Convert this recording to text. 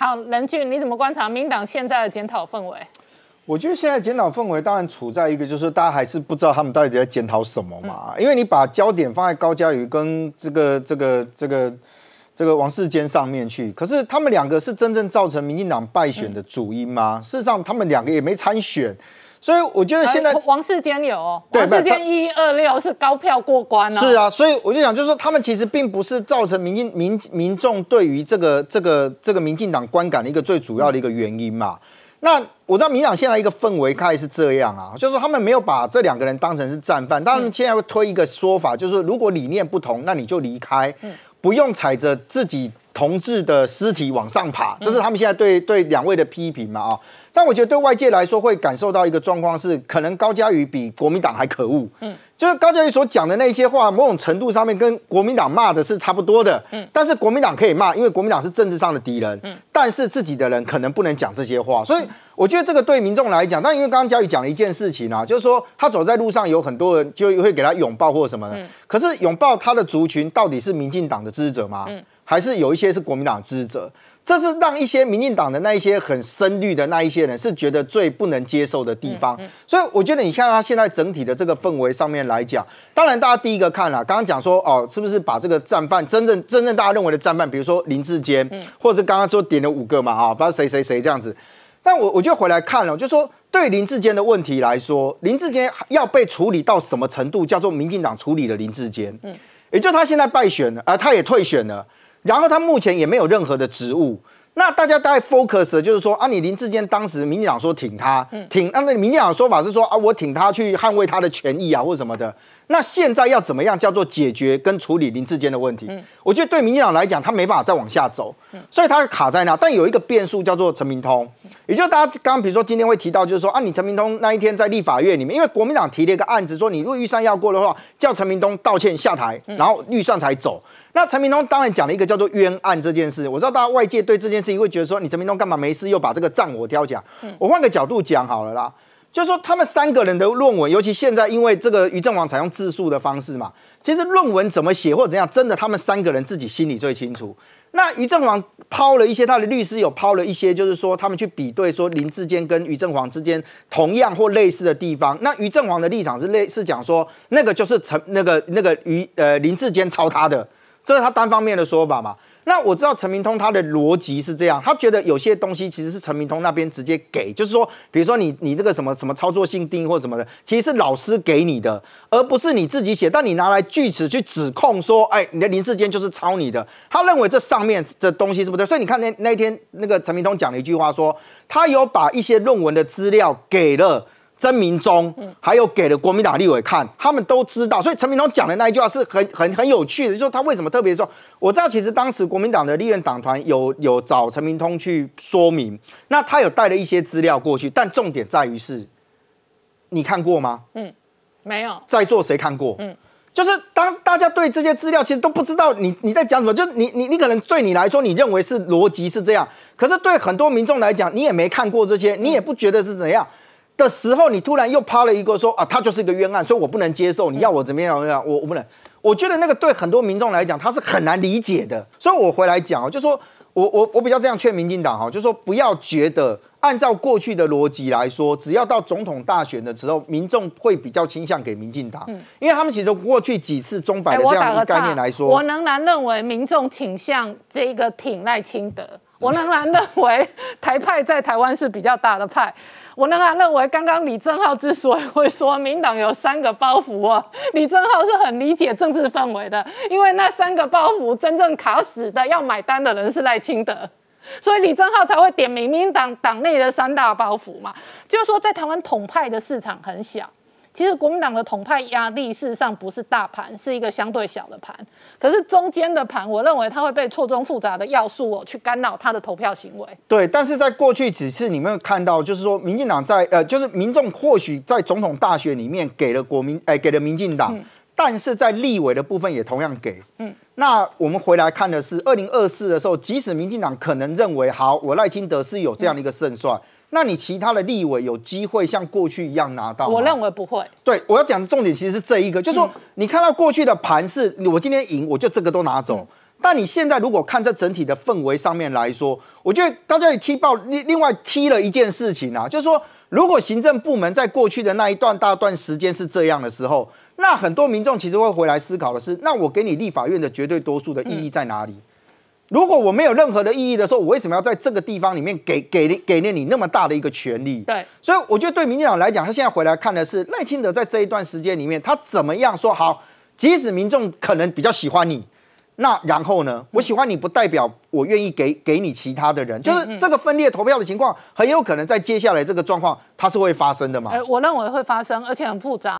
好，林俊，你怎么观察民党现在的检讨氛围？我觉得现在检讨氛围当然处在一个，就是大家还是不知道他们到底在检讨什么嘛。因为你把焦点放在高嘉瑜跟这个、这个、这个、这个王世坚上面去，可是他们两个是真正造成民进党败选的主因吗？事实上，他们两个也没参选。所以我觉得现在王世坚有王世坚一二六是高票过关啊，是啊，所以我就想，就是说他们其实并不是造成民进民民众对于这个这个这个民进党观感的一个最主要的一个原因嘛。那我知道民党现在一个氛围看是这样啊，就是他们没有把这两个人当成是战犯，但是现在会推一个说法，就是如果理念不同，那你就离开，不用踩着自己。同志的尸体往上爬，这是他们现在对对两位的批评嘛？啊，但我觉得对外界来说会感受到一个状况是，可能高嘉宇比国民党还可恶。嗯，就是高嘉宇所讲的那些话，某种程度上面跟国民党骂的是差不多的。嗯，但是国民党可以骂，因为国民党是政治上的敌人。嗯，但是自己的人可能不能讲这些话，所以我觉得这个对民众来讲，那因为刚刚嘉宇讲了一件事情啊，就是说他走在路上有很多人就会给他拥抱或什么的。嗯，可是拥抱他的族群到底是民进党的支持者吗？嗯。还是有一些是国民党支持者，这是让一些民进党的那一些很深绿的那一些人是觉得最不能接受的地方。所以我觉得，你看他现在整体的这个氛围上面来讲，当然大家第一个看了，刚刚讲说哦，是不是把这个战犯真正真正大家认为的战犯，比如说林志坚，或者刚刚说点了五个嘛啊，不知道谁谁谁这样子。但我我就回来看了，就说对林志坚的问题来说，林志坚要被处理到什么程度，叫做民进党处理了林志坚，嗯，也就他现在败选了，啊，他也退选了。然后他目前也没有任何的职务，那大家在 focus 的就是说啊，你林志坚当时民进党说挺他，挺，那那民进党说法是说啊，我挺他去捍卫他的权益啊，或什么的。那现在要怎么样叫做解决跟处理林志坚的问题？我觉得对民进党来讲，他没办法再往下走，所以他卡在那。但有一个变数叫做陈明通，也就是大家刚刚比如说今天会提到，就是说啊，你陈明通那一天在立法院里面，因为国民党提了一个案子，说你如果预算要过的话，叫陈明通道歉下台，然后预算才走。那陈明通当然讲了一个叫做冤案这件事。我知道大家外界对这件事会觉得说，你陈明通干嘛没事又把这个账我挑讲？我换个角度讲好了啦。就是说，他们三个人的论文，尤其现在，因为这个于正王采用自述的方式嘛，其实论文怎么写或怎样，真的他们三个人自己心里最清楚。那于正煌抛了一些，他的律师有抛了一些，就是说他们去比对，说林志坚跟于正煌之间同样或类似的地方。那于正煌的立场是类似讲说，那个就是陈那个那个于呃林志坚抄他的，这是他单方面的说法嘛。那我知道陈明通他的逻辑是这样，他觉得有些东西其实是陈明通那边直接给，就是说，比如说你你这个什么什么操作性定义或什么的，其实是老师给你的，而不是你自己写，但你拿来据此去指控说，哎，你的林志坚就是抄你的，他认为这上面的东西是不对，所以你看那那天那个陈明通讲了一句话说，他有把一些论文的资料给了。曾明忠，还有给了国民党立委看，他们都知道，所以陈明忠讲的那一句话是很很很有趣的。就是他为什么特别说，我知道其实当时国民党的立院党团有有找陈明通去说明，那他有带了一些资料过去，但重点在于是，你看过吗？嗯，没有，在座谁看过？嗯，就是当大家对这些资料其实都不知道，你你在讲什么？就你你你可能对你来说你认为是逻辑是这样，可是对很多民众来讲，你也没看过这些，你也不觉得是怎样。的时候，你突然又趴了一个说啊，他就是一个冤案，所以我不能接受。你要我怎么样？我我不能。我觉得那个对很多民众来讲，他是很难理解的。所以我回来讲啊，就说我我我比较这样劝民进党哈，就说不要觉得按照过去的逻辑来说，只要到总统大选的时候，民众会比较倾向给民进党，因为他们其实过去几次中摆的这样个概念来说，我仍然认为民众倾向这个挺赖清德。我仍然认为台派在台湾是比较大的派。我仍然认为，刚刚李正浩之所以会说民党有三个包袱啊，李正浩是很理解政治氛围的，因为那三个包袱真正卡死的要买单的人是赖清德，所以李正浩才会点名民党党内的三大包袱嘛，就是说在台湾统派的市场很小。其实国民党的统派压力事实上不是大盘，是一个相对小的盘。可是中间的盘，我认为它会被错综复杂的要素哦去干扰它的投票行为。对，但是在过去几次，你们看到就是说，民进党在呃，就是民众或许在总统大选里面给了国民，哎，给了民进党，但是在立委的部分也同样给。嗯，那我们回来看的是二零二四的时候，即使民进党可能认为好，我赖清德是有这样的一个胜算。那你其他的立委有机会像过去一样拿到？我认为不会。对我要讲的重点其实是这一个，就是说你看到过去的盘是，我今天赢，我就这个都拿走。但你现在如果看这整体的氛围上面来说，我觉得大家也踢爆另另外踢了一件事情啊，就是说如果行政部门在过去的那一段大段时间是这样的时候，那很多民众其实会回来思考的是，那我给你立法院的绝对多数的意义在哪里？如果我没有任何的意义的时候，我为什么要在这个地方里面给给给了你那么大的一个权利？对，所以我觉得对民进党来讲，他现在回来看的是赖清德在这一段时间里面他怎么样说好，即使民众可能比较喜欢你，那然后呢？我喜欢你不代表我愿意给给你其他的人，就是这个分裂投票的情况很有可能在接下来这个状况它是会发生的嘛？哎，我认为会发生，而且很复杂。